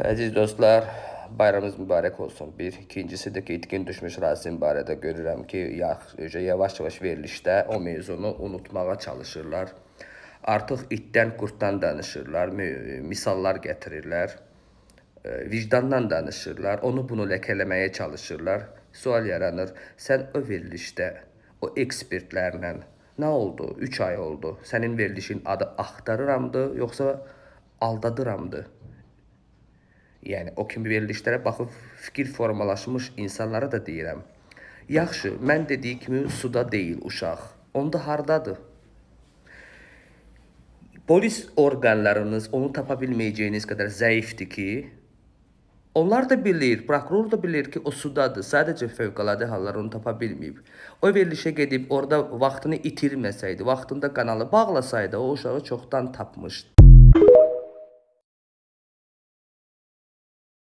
Əziz dostlar, bayramınız mübarək olsun. Bir, ikincisidir ki, itkin düşmüş Rasim barədə görürəm ki, yavaş-yavaş verilişdə o mevzunu unutmağa çalışırlar. Artıq itdən, qurtdan danışırlar, misallar gətirirlər, e, vicdandan danışırlar, onu bunu ləkələməyə çalışırlar. Sual yaranır, sən o verilişdə o ekspertlərlə nə oldu? 3 ay oldu. Sənin verilişin adı axtarıramdı, yoxsa aldadıramdı? Yəni o kimi verilişlərə baxıb fikir formalaşmış insanlara da deyirəm. Yaxşı, mən dediyi kimi suda deyil uşaq. Onda hardadır? Polis orqanlarınız onu tapa bilməyəcəyiniz qədər zəifdir ki, onlar da bilir, prokuror da bilir ki, o sudadır. Sadəcə fövqəladə hallar onu tapa bilməyib. O verilişə gedib orada vaxtını itirməsəydi, vaxtında kanalı bağlasaydı, o uşağı çoxdan tapmışdı.